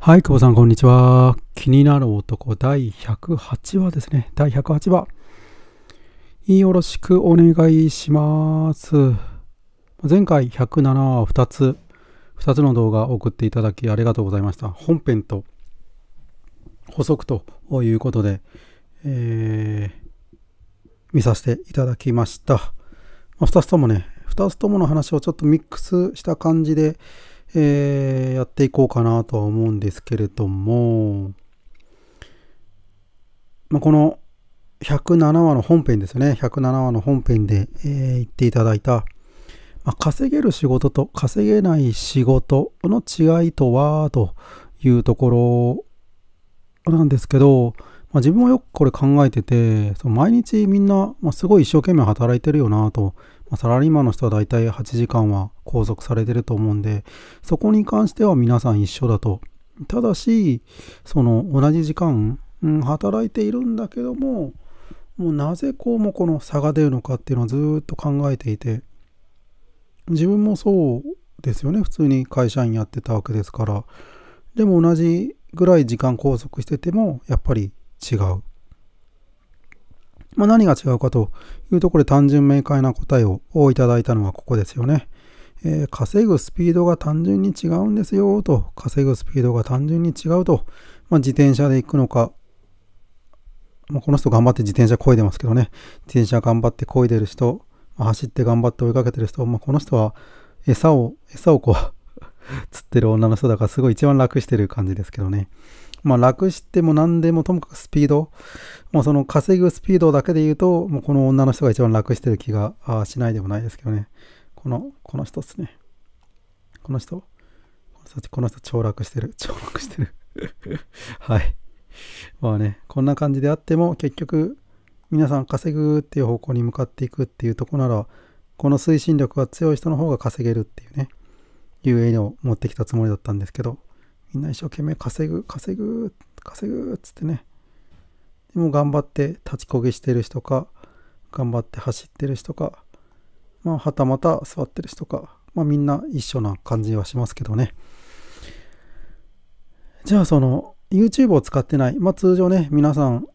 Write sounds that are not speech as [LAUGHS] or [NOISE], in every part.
はい、久保さん、こんにちは。気になる男第108話ですね。第108話。よろしくお願いします。前回107話2つ、2つの動画送っていただきありがとうございました。本編と補足ということで、えー、見させていただきました。ま2つともね、2つともの話をちょっとミックスした感じで、えー、やっていこうかなとは思うんですけれども、まあ、この107話の本編ですね107話の本編で、えー、言っていただいた、まあ、稼げる仕事と稼げない仕事の違いとはというところなんですけど、まあ、自分もよくこれ考えててその毎日みんな、まあ、すごい一生懸命働いてるよなとまあ、サラリーマンの人は大体8時間は拘束されてると思うんで、そこに関しては皆さん一緒だと。ただし、その同じ時間、うん、働いているんだけども、もうなぜこうもこの差が出るのかっていうのをずっと考えていて、自分もそうですよね。普通に会社員やってたわけですから。でも同じぐらい時間拘束してても、やっぱり違う。まあ、何が違うかというところで単純明快な答えをいただいたのはここですよね。えー、稼ぐスピードが単純に違うんですよと、稼ぐスピードが単純に違うと、まあ、自転車で行くのか、まあ、この人頑張って自転車こいでますけどね、自転車頑張って漕いでる人、まあ、走って頑張って追いかけてる人、まあ、この人は餌を、餌をこう釣ってる女の人だからすごい一番楽してる感じですけどね。まあ、楽しても何でもともかくスピード、もうその稼ぐスピードだけで言うと、もうこの女の人が一番楽してる気がしないでもないですけどね。この、この人ですね。この人、この人超楽してる。超楽してる [LAUGHS] はい。まあね、こんな感じであっても、結局、皆さん稼ぐっていう方向に向かっていくっていうとこなら、この推進力が強い人の方が稼げるっていうね、いう絵を持ってきたつもりだったんですけど、みんな一生懸命稼ぐ、稼ぐ、稼ぐっつってね。でも頑張って立ちこぎしてる人か、頑張って走ってる人か、まあ、はたまた座ってる人か、まあ、みんな一緒な感じはしますけどね。じゃあ、その、YouTube を使ってない、まあ、通常ね、皆さん、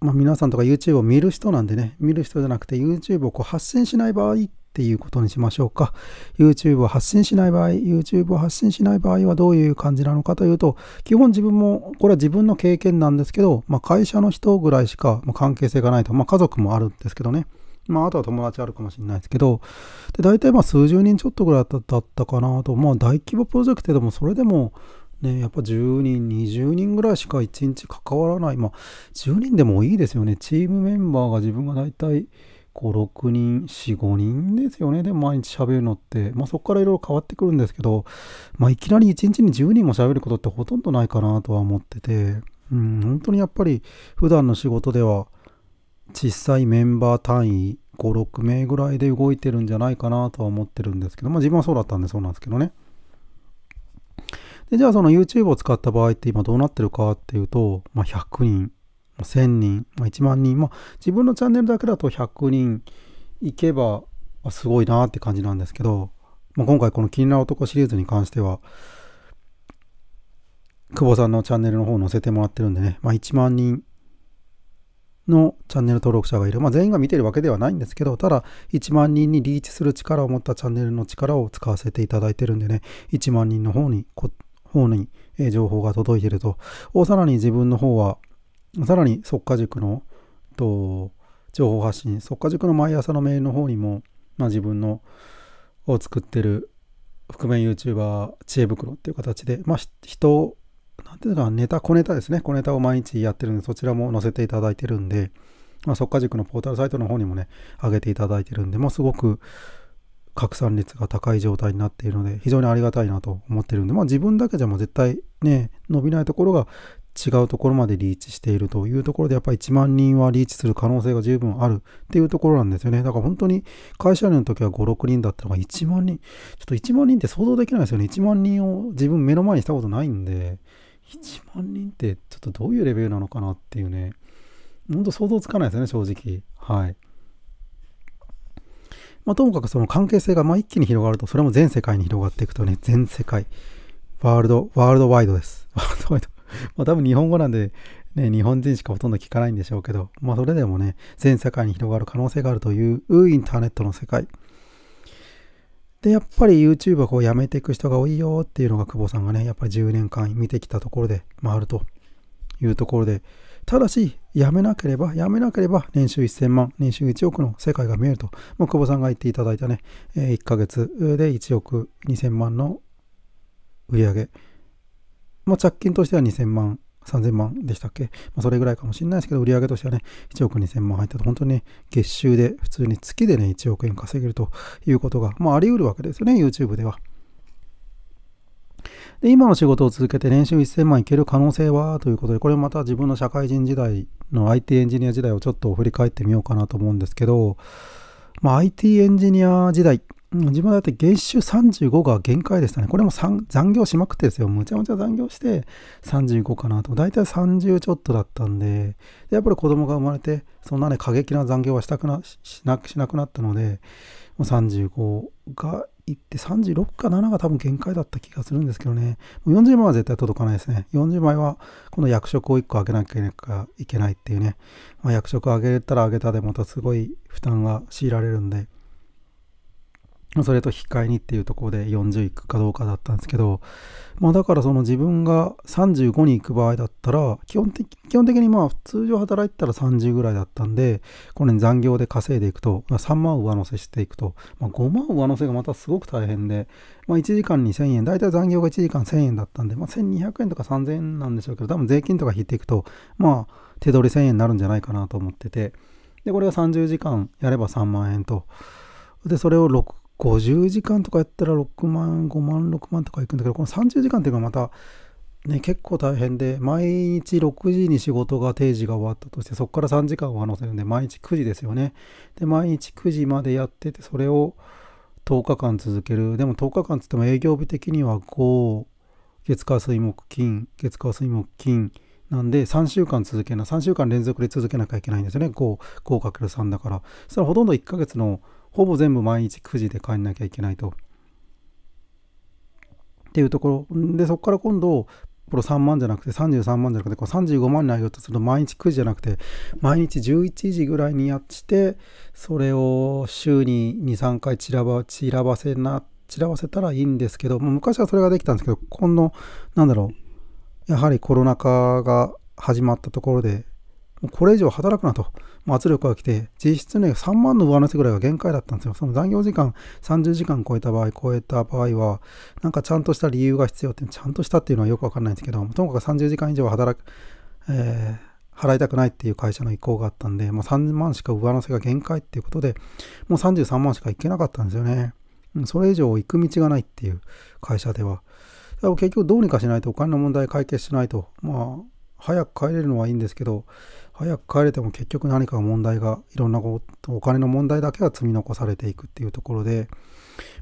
まあ、皆さんとか YouTube を見る人なんでね、見る人じゃなくて YouTube をこう発信しない場合っっていうことにしましょうか。YouTube を発信しない場合、YouTube を発信しない場合はどういう感じなのかというと、基本自分も、これは自分の経験なんですけど、まあ、会社の人ぐらいしか関係性がないと、まあ、家族もあるんですけどね。まあ、あとは友達あるかもしれないですけど、で大体まあ数十人ちょっとぐらいだったかなと、まあ、大規模プロジェクトでもそれでも、ね、やっぱ10人、20人ぐらいしか1日関わらない、まあ、10人でもいいですよね、チームメンバーが自分が大体、5、6人、4、5人ですよね。で、毎日喋るのって。まあ、そこからいろいろ変わってくるんですけど、まあ、いきなり1日に10人も喋ることってほとんどないかなとは思ってて、うん、本当にやっぱり普段の仕事では、小さいメンバー単位、5、6名ぐらいで動いてるんじゃないかなとは思ってるんですけど、まあ、自分はそうだったんでそうなんですけどね。で、じゃあその YouTube を使った場合って今どうなってるかっていうと、まあ、100人、1000人、ま1万人、まあ、自分のチャンネルだけだと100人いけばすごいなって感じなんですけど、まあ、今回この「気になる男」シリーズに関しては久保さんのチャンネルの方を載せてもらってるんでね、まあ、1万人のチャンネル登録者がいる、まあ、全員が見てるわけではないんですけどただ1万人にリーチする力を持ったチャンネルの力を使わせていただいてるんでね1万人の方に方に情報が届いてるとおさらに自分の方はさらに、速化塾のと情報発信、速化塾の毎朝のメールの方にも、まあ、自分のを作ってる覆面 YouTuber 知恵袋っていう形で、まあ、人、なんていうか、ネタ、小ネタですね。小ネタを毎日やってるんで、そちらも載せていただいてるんで、まあ、速化塾のポータルサイトの方にもね、上げていただいてるんで、すごく拡散率が高い状態になっているので、非常にありがたいなと思ってるんで、まあ、自分だけじゃもう絶対ね、伸びないところが違うところまでリーチしているというところで、やっぱり1万人はリーチする可能性が十分あるっていうところなんですよね。だから本当に会社員の時は5、6人だったのが1万人、ちょっと1万人って想像できないですよね。1万人を自分目の前にしたことないんで、1万人ってちょっとどういうレベルなのかなっていうね、本当想像つかないですよね、正直。はい。まあ、ともかくその関係性がまあ一気に広がると、それも全世界に広がっていくとね、全世界、ワールド、ワールドワイドです。ワールドワイド。まあ多分日本語なんで、ね、日本人しかほとんど聞かないんでしょうけど、まあそれでもね、全世界に広がる可能性があるというインターネットの世界。で、やっぱり YouTube はこうやめていく人が多いよっていうのが久保さんがね、やっぱり10年間見てきたところで、まああるというところで、ただし、やめなければ、やめなければ、年収1000万、年収1億の世界が見えると、まあ、久保さんが言っていただいたね、え1ヶ月で1億2000万の売り上げ、まあ、着金としては2000万、3000万でしたっけ、まあ、それぐらいかもしれないですけど、売上としてはね、1億2000万入ったと、本当に、ね、月収で、普通に月でね、1億円稼げるということが、まあ、あり得るわけですよね、YouTube では。で、今の仕事を続けて年収1000万いける可能性はということで、これまた自分の社会人時代の IT エンジニア時代をちょっと振り返ってみようかなと思うんですけど、まあ、IT エンジニア時代うん、自分だって月収35が限界でしたね。これも残業しまくってですよ。むちゃむちゃ残業して35かなと。大体30ちょっとだったんで、でやっぱり子供が生まれて、そんなね、過激な残業はしたくなしなしなくなったので、もう35がいって36か7が多分限界だった気がするんですけどね。もう40万は絶対届かないですね。40枚はこの役職を1個上げなきゃいけないっていうね。まあ、役職上げたら上げたでまたすごい負担が強いられるんで。それと引き換えにっていうところで40いくかどうかだったんですけど、まあだからその自分が35に行く場合だったら、基本的基本的にまあ通常働いてたら30ぐらいだったんで、これに残業で稼いでいくと、3万上乗せしていくと、まあ、5万上乗せがまたすごく大変で、まあ1時間に0 0 0円、大体残業が1時間1000円だったんで、まあ1200円とか3000円なんでしょうけど、多分税金とか引いていくと、まあ手取り1000円になるんじゃないかなと思ってて、で、これが30時間やれば3万円と、で、それを6、50時間とかやったら6万、5万、6万とかいくんだけど、この30時間っていうのがまた、ね、結構大変で、毎日6時に仕事が定時が終わったとして、そこから3時間は乗せるんで、毎日9時ですよね。で、毎日9時までやってて、それを10日間続ける。でも10日間つっても営業日的には5、月火水木金、月火水木金、なんで3週間続けな、3週間連続で続けなきゃいけないんですよね。5、5×3 だから。そしたらほとんど1ヶ月のほぼ全部毎日9時で帰んなきゃいけないと。っていうところでそこから今度この3万じゃなくて33万じゃなくてこれ35万になるよとすると毎日9時じゃなくて毎日11時ぐらいにやってそれを週に23回散らば散らばせな散らばせたらいいんですけど昔はそれができたんですけどこのなんだろうやはりコロナ禍が始まったところでこれ以上働くなと圧力が来て、実質ね、3万の上乗せぐらいが限界だったんですよ。その残業時間30時間超えた場合、超えた場合は、なんかちゃんとした理由が必要って、ちゃんとしたっていうのはよくわかんないんですけど、ともかく30時間以上働く、えー払いたくないっていう会社の意向があったんで、もう3万しか上乗せが限界っていうことで、もう33万しか行けなかったんですよね。それ以上行く道がないっていう会社では。結局どうにかしないとお金の問題解決しないと、まあ、早く帰れるのはいいんですけど、早く帰れても結局何か問題が、いろんなお金の問題だけが積み残されていくっていうところで、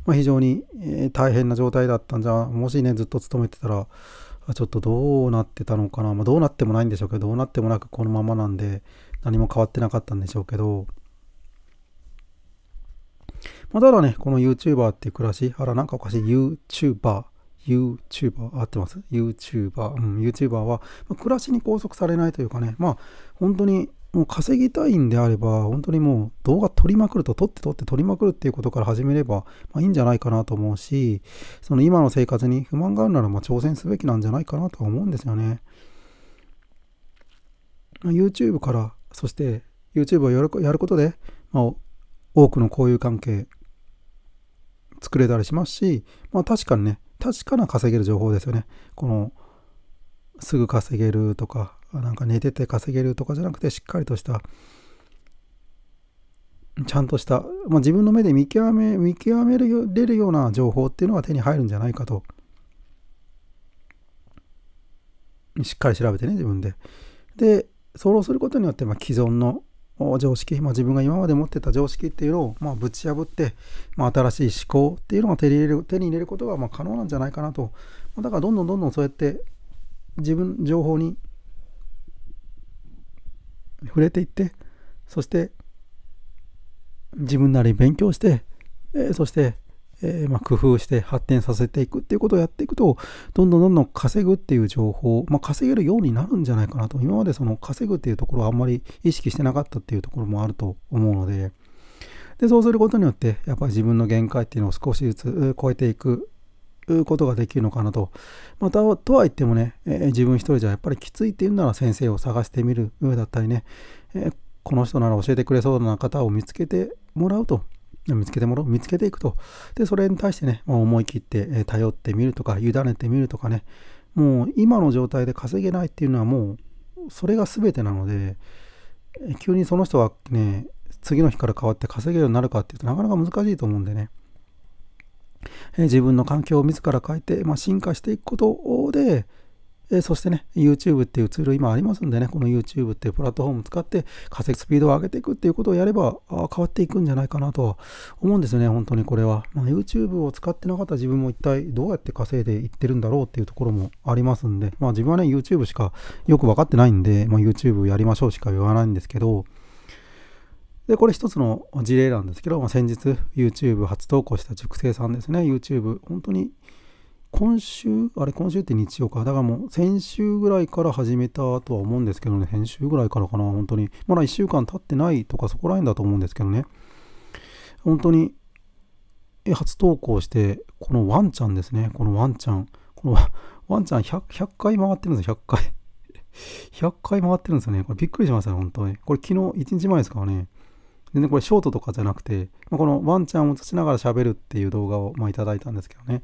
まあ、非常に大変な状態だったんじゃ、もしね、ずっと勤めてたら、ちょっとどうなってたのかな、まあ、どうなってもないんでしょうけど、どうなってもなくこのままなんで、何も変わってなかったんでしょうけど、まあ、ただね、この YouTuber っていう暮らし、あら、なんかおかしい、YouTuber YouTuber、合ってます ?YouTuber、うん、YouTuber は、まあ、暮らしに拘束されないというかね、まあ、本当にもう稼ぎたいんであれば、本当にもう動画撮りまくると、撮って撮って撮りまくるっていうことから始めれば、まあ、いいんじゃないかなと思うし、その今の生活に不満があるなら、まあ、挑戦すべきなんじゃないかなとは思うんですよね。YouTube から、そして YouTube をやるやることで、まあ、多くの交友関係作れたりしますし、まあ確かにね、確かな稼げる情報ですよね。このすぐ稼げるとか、なんか寝てて稼げるとかじゃなくて、しっかりとした、ちゃんとした、まあ、自分の目で見極め、見極めれるような情報っていうのが手に入るんじゃないかと。しっかり調べてね、自分で。で、それをすることによって、ま既存の常識、まあ、自分が今まで持ってた常識っていうのを、まあ、ぶち破って、まあ、新しい思考っていうのが手に入れる手に入れることがま可能なんじゃないかなとだからどんどんどんどんそうやって自分情報に触れていってそして自分なり勉強して、えー、そしてえー、ま工夫して発展させていくっていうことをやっていくと、どんどんどんどん稼ぐっていう情報、まあ、稼げるようになるんじゃないかなと、今までその稼ぐっていうところはあんまり意識してなかったっていうところもあると思うので、でそうすることによって、やっぱり自分の限界っていうのを少しずつ超えていくことができるのかなと。また、とはいってもね、えー、自分一人じゃやっぱりきついっていうなら先生を探してみるだったりね、えー、この人なら教えてくれそうな方を見つけてもらうと見つけてもらう、見つけていくと。で、それに対してね、まあ、思い切って頼ってみるとか、委ねてみるとかね、もう今の状態で稼げないっていうのはもう、それが全てなので、急にその人がね、次の日から変わって稼げるようになるかっていうとなかなか難しいと思うんでね。え自分の環境を自ら変えて、まあ、進化していくことで、えそしてね、YouTube っていうツール今ありますんでね、この YouTube っていうプラットフォームを使って稼ぐスピードを上げていくっていうことをやれば変わっていくんじゃないかなとは思うんですね、本当にこれは。まあ、YouTube を使ってなかった自分も一体どうやって稼いでいってるんだろうっていうところもありますんで、まあ自分はね、YouTube しかよく分かってないんで、まあ、YouTube やりましょうしか言わないんですけど、で、これ一つの事例なんですけど、まあ、先日 YouTube 初投稿した塾生さんですね、YouTube、本当に今週、あれ、今週って日曜か。だからもう、先週ぐらいから始めたとは思うんですけどね、先週ぐらいからかな、本当に。まだ1週間経ってないとか、そこらへんだと思うんですけどね。本当に、初投稿して、このワンちゃんですね、このワンちゃん。このワンちゃん 100, 100回回ってるんですよ、100回。100 [LAUGHS] 回回ってるんですよね。これびっくりしましたね、本当に。これ昨日、1日前ですからね。全然これショートとかじゃなくて、まこのワンちゃんを映しながら喋るっていう動画を、まあ、いただいたんですけどね。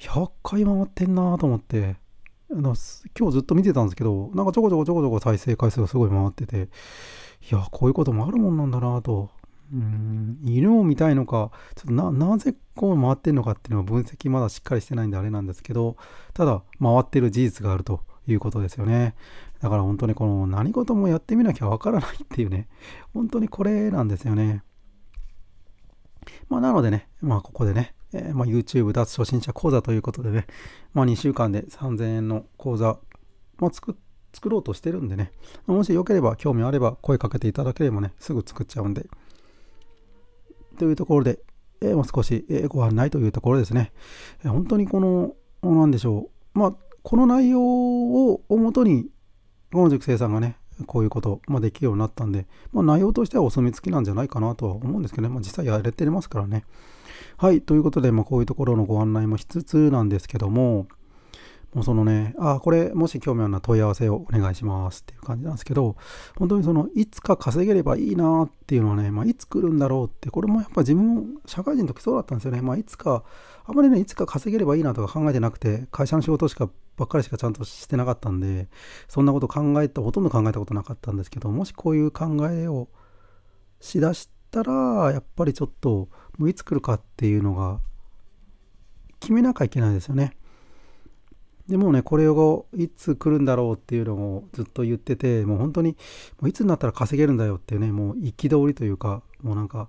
100回回ってんなと思って、今日ずっと見てたんですけど、なんかちょこちょこちょこちょこ再生回数がすごい回ってて、いや、こういうこともあるもんなんだなと。うん、犬を見たいのか、ちょっとな、なぜこう回ってんのかっていうのは分析まだしっかりしてないんであれなんですけど、ただ、回ってる事実があるということですよね。だから本当にこの何事もやってみなきゃわからないっていうね、本当にこれなんですよね。まあなのでね、まあここでね、えー、まあ、YouTube 脱初心者講座ということでね、まあ、2週間で3000円の講座、まあ、作作ろうとしてるんでね、もしよければ、興味あれば声かけていただければね、すぐ作っちゃうんで。というところで、えー、まあ、少し、えー、ご案内というところですね。えー、本当にこの、なんでしょう、まあ、この内容をもとに、この塾生さんがね、こういうこともできるようになったんで、まあ、内容としてはお墨付きなんじゃないかなとは思うんですけどね、まあ、実際やれてますからね。はい、ということで、まあ、こういうところのご案内もしつつなんですけども、もうそのね、ああ、これ、もし興味あるな問い合わせをお願いしますっていう感じなんですけど、本当にその、いつか稼げればいいなっていうのはね、まあ、いつ来るんだろうって、これもやっぱ自分社会人の時そうだったんですよね。まあ、いつか、あまりね、いつか稼げればいいなとか考えてなくて、会社の仕事しかばっかりしかちゃんとしてなかったんで、そんなこと考えた、ほとんど考えたことなかったんですけど、もしこういう考えをしだしたら、やっぱりちょっと、もういつ来るかっていうのが、決めなきゃいけないですよね。でもうね、これをいつ来るんだろうっていうのをずっと言ってて、もう本当に、もういつになったら稼げるんだよっていうね、もう憤りというか、もうなんか、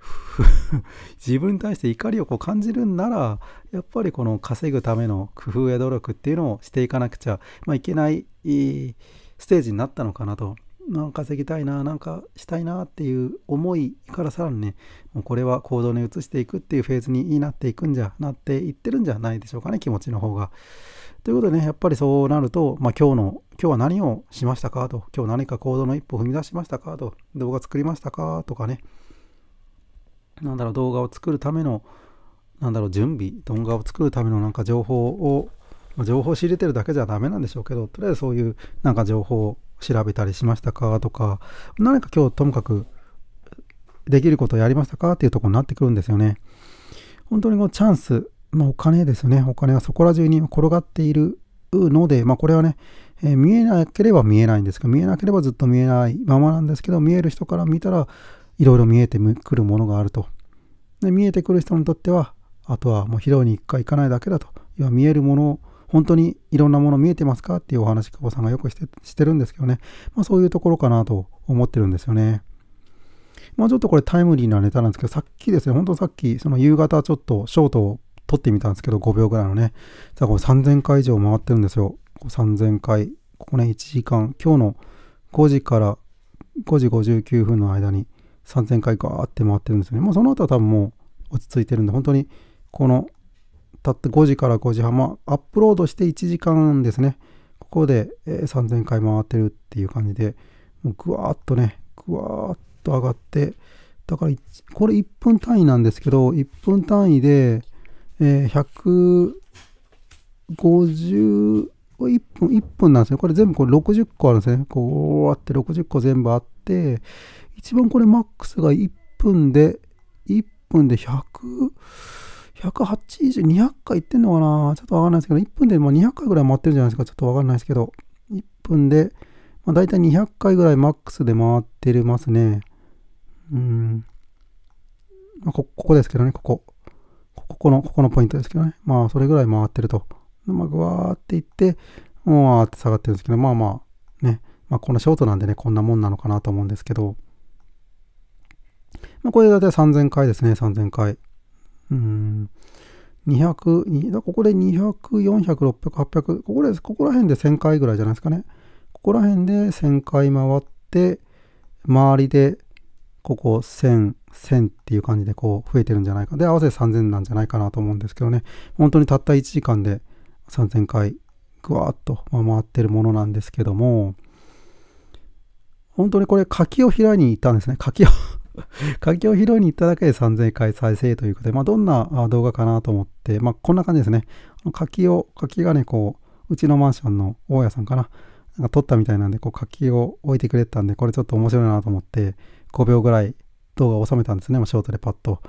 [LAUGHS] 自分に対して怒りをこう感じるんならやっぱりこの稼ぐための工夫や努力っていうのをしていかなくちゃ、まあ、いけないステージになったのかなと。なんか稼ぎたいな、なんかしたいなっていう思いからさらにね、もうこれは行動に移していくっていうフェーズになっていくんじゃ、なっていってるんじゃないでしょうかね、気持ちの方が。ということでね、やっぱりそうなると、まあ、今日の、今日は何をしましたかと、今日何か行動の一歩を踏み出しましたかと、動画作りましたかとかね、なんだろう、動画を作るための、なんだろう、準備、動画を作るためのなんか情報を、情報を仕入れてるだけじゃダメなんでしょうけど、とりあえずそういうなんか情報を調べたりしましたかとか、何か今日ともかくできることをやりましたかっていうとこになってくるんですよね。本当にこうチャンス、まあ、お金ですよね。お金はそこら中に転がっているので、まあ、これはね、えー、見えなければ見えないんですけど、見えなければずっと見えないままなんですけど、見える人から見たら、いろいろ見えてくるものがあると。で見えてくる人にとっては、あとはもう披露に1回行かないだけだと。要は見えるものを、本当にいろんなもの見えてますかっていうお話、久保さんがよくしてしてるんですけどね。まあそういうところかなと思ってるんですよね。まあちょっとこれタイムリーなネタなんですけど、さっきですね、ほんとさっき、その夕方ちょっとショートを撮ってみたんですけど、5秒ぐらいのね。さあこれ3000回以上回ってるんですよ。3000回。ここね、1時間。今日の5時から5時59分の間に3000回ガーって回ってるんですよね。まあ、その後は多分もう落ち着いてるんで、本当にこの、たった5時から5時半、まあ、アップロードして1時間ですね。ここで、えー、3000回回ってるっていう感じで、もうぐわーっとね、ぐわーっと上がって、だから、これ1分単位なんですけど、1分単位で、えー、150これ1分、1分なんですね。これ全部これ60個あるんですね。こうあって60個全部あって、一番これマックスが1分で、1分で100、108以上、200回いってんのかなちょっとわかんないですけど、1分でま200回ぐらい回ってるじゃないですか。ちょっとわかんないですけど、1分で、まあ、大体200回ぐらいマックスで回ってますね。うん。まあ、ここですけどね、ここ。ここの、ここのポイントですけどね。まあ、それぐらい回ってると。まあ、ぐわーっていって、もうわって下がってるんですけど、まあまあ、ね、まあ、このショートなんでね、こんなもんなのかなと思うんですけど、まあ、これで大体3000回ですね、3000回。うん。200、ここで200、400、600、800、ここで、ここら辺で1000回ぐらいじゃないですかね。ここら辺で1000回回って、周りで、ここ1000、1000っていう感じでこう増えてるんじゃないか。で、合わせて3000なんじゃないかなと思うんですけどね。本当にたった1時間で3000回ぐわーっと回ってるものなんですけども本当にこれ柿を拾いに行ったんですね柿を [LAUGHS] 柿を拾いに行っただけで3000回再生ということで、まあ、どんな動画かなと思って、まあ、こんな感じですね柿を柿がねこううちのマンションの大家さんかななんか撮ったみたいなんでこう柿を置いてくれたんでこれちょっと面白いなと思って5秒ぐらい動画を収めたんですね、まあ、ショートでパッと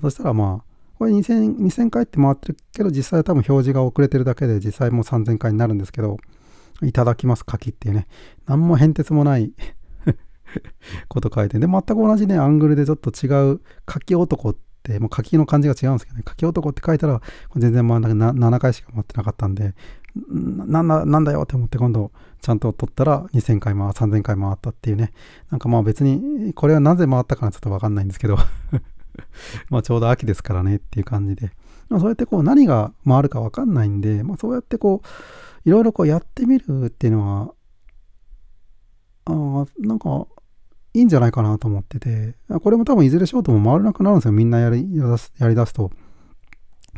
そしたらまあこれ 2000, 2000回って回ってるけど、実際は多分表示が遅れてるだけで、実際もう3000回になるんですけど、いただきます柿っていうね、何も変哲もない [LAUGHS] こと書いて、で、全く同じね、アングルでちょっと違う柿男って、もう柿の感じが違うんですけどね、柿男って書いたら、全然くあ7回しか回ってなかったんで、なんだ、なんだよって思って今度、ちゃんと取ったら2000回回、3000回回ったっていうね。なんかまあ別に、これはなぜ回ったかなちょっとわかんないんですけど [LAUGHS] まあちょうど秋ですからねっていう感じで、まあ、そうやってこう何が回るか分かんないんで、まあ、そうやってこういろいろこうやってみるっていうのはあなんかいいんじゃないかなと思っててこれも多分いずれショートも回らなくなるんですよみんなやりやりだすと。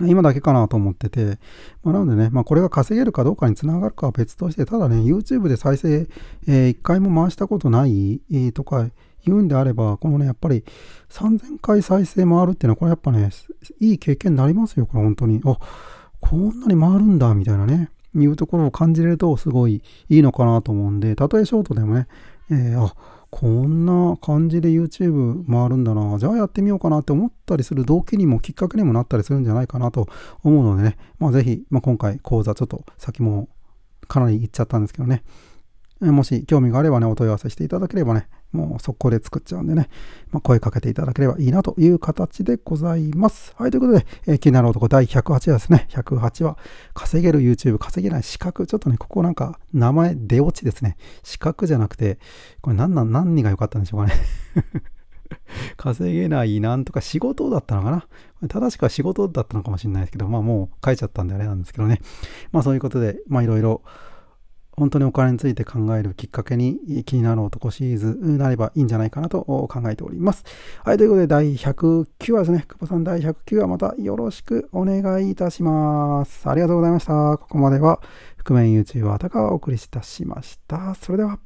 今だけかなと思ってて、まあ、なのでね、まあ、これが稼げるかどうかにつながるかは別として、ただね、YouTube で再生、えー、1回も回したことない、とか言うんであれば、このね、やっぱり3000回再生回るっていうのは、これやっぱね、いい経験になりますよ、これ本当に。あ、こんなに回るんだ、みたいなね、いうところを感じれると、すごいいいのかなと思うんで、たとえショートでもね、えー、あ、こんな感じで YouTube 回るんだな、じゃあやってみようかなって思ったりする動機にもきっかけにもなったりするんじゃないかなと思うのでね、まあぜひ、まあ、今回講座ちょっと先もかなり行っちゃったんですけどね、もし興味があればね、お問い合わせしていただければね、もう速攻で作っちゃうんでね、まあ、声かけていただければいいなという形でございます。はい、ということで、えー、気になる男第108話ですね。108話、稼げる YouTube、稼げない資格。ちょっとね、ここなんか名前出落ちですね。資格じゃなくて、これ何なん、何が良かったんでしょうかね。[LAUGHS] 稼げないなんとか仕事だったのかな正しくは仕事だったのかもしれないですけど、まあもう書いちゃったんであれなんですけどね。まあそういうことで、まあいろいろ本当にお金について考えるきっかけに気になる男シリーズになればいいんじゃないかなと考えております。はい、ということで第109話ですね。久保さん第109話またよろしくお願いいたします。ありがとうございました。ここまでは覆面 YouTuber たかお送りいたしました。それでは。